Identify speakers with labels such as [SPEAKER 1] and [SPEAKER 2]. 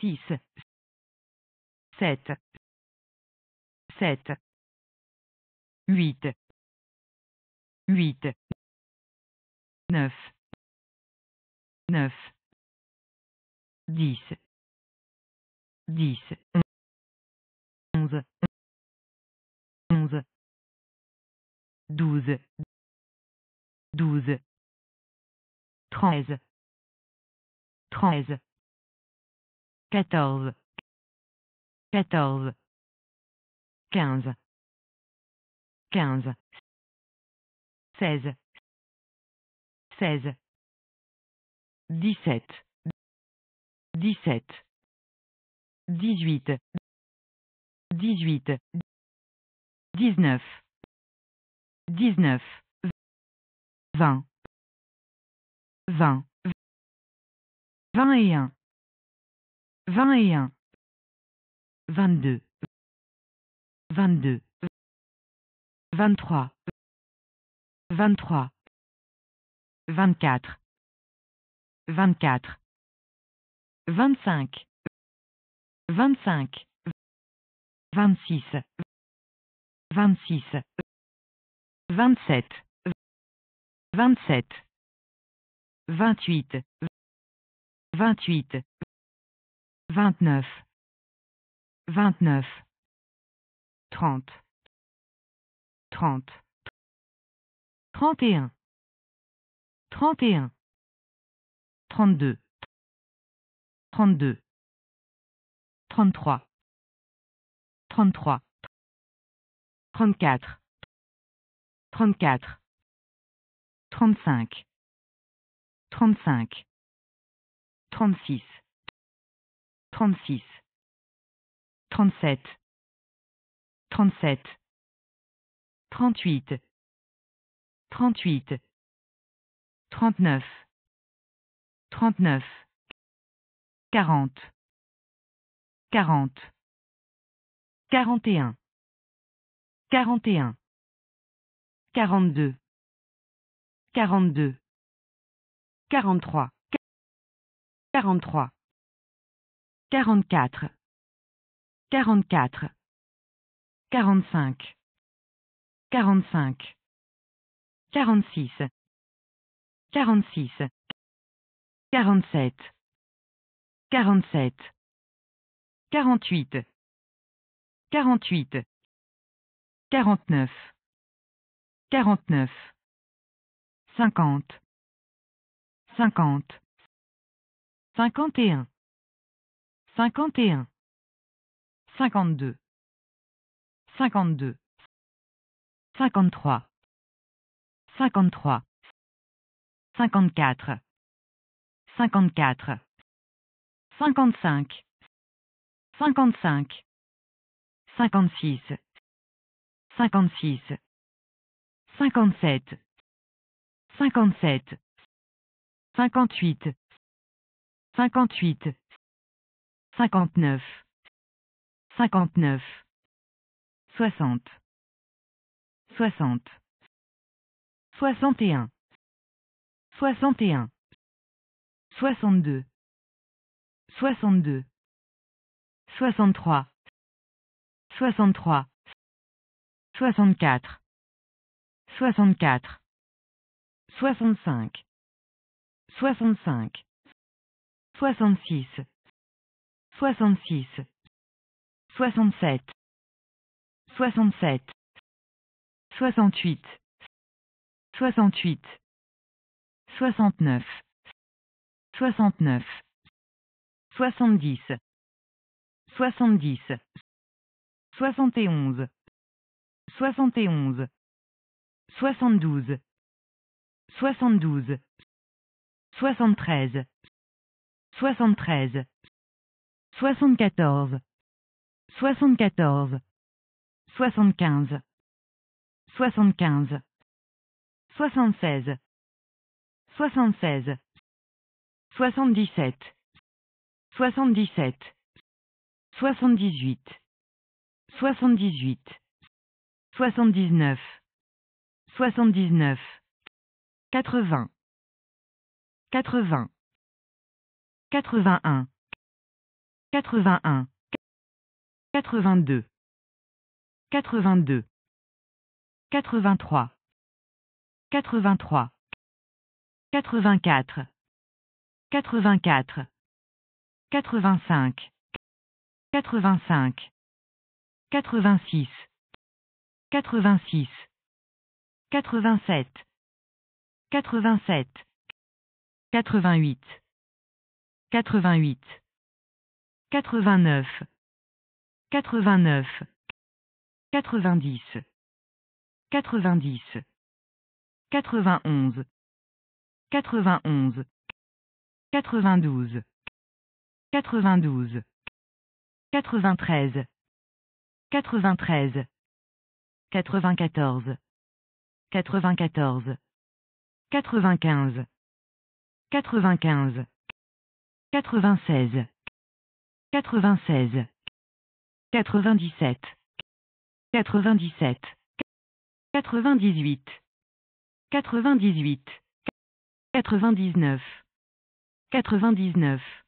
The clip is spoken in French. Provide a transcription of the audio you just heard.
[SPEAKER 1] 6 7 7 8 8 9 9 10 10 11 11 12 12 13 13 quatorze, quatorze, quinze, quinze, seize, seize, dix-sept, dix-sept, dix-huit, dix-huit, dix-neuf, dix-neuf, vingt, vingt, vingt et un vingt et un, vingt-deux, vingt-deux, vingt-trois, vingt-trois, vingt-quatre, vingt-quatre, vingt-cinq, vingt-cinq, vingt-six, vingt-six, vingt-sept, vingt-sept, vingt-huit, vingt-huit, vingt-neuf, vingt-neuf, trente, trente, trente et un, trente et un, trente-deux, trente-deux, trente-trois, trente-trois, trente-quatre, trente-quatre, trente-cinq, trente-cinq, trente-six. 36 37 37 38 38 39 39 40 40 41 41 42 42 43 43 quarante-quatre, quarante-quatre, quarante-cinq, quarante-cinq, quarante-six, quarante-six, quarante-sept, quarante-sept, quarante-huit, quarante-huit, quarante-neuf, quarante-neuf, cinquante, cinquante, cinquante et un. 51 52 52 53 53 54 54 55 55 56 56 57 57 58 58 59 59 60 60 61 61 62 62 63 63 64 64 65 65 66 soixante-six, soixante-sept, soixante-sept, soixante-huit, soixante-huit, soixante-neuf, soixante-neuf, soixante-dix, soixante-dix, soixante et onze, soixante et onze, soixante-douze, soixante-douze, soixante-treize, soixante-treize. 74 74 75 75 76 76 77 77 78 78 79 79 80 80 81 81, 82, 82, 83, 83, 84, 84, 85, 85, 86, 86, 87, 87, 88, 88, 89 89 90 90 91 91 92 92 93 93 94 94 95 95 96 96, 97, 97, 98, 98, 99, 99.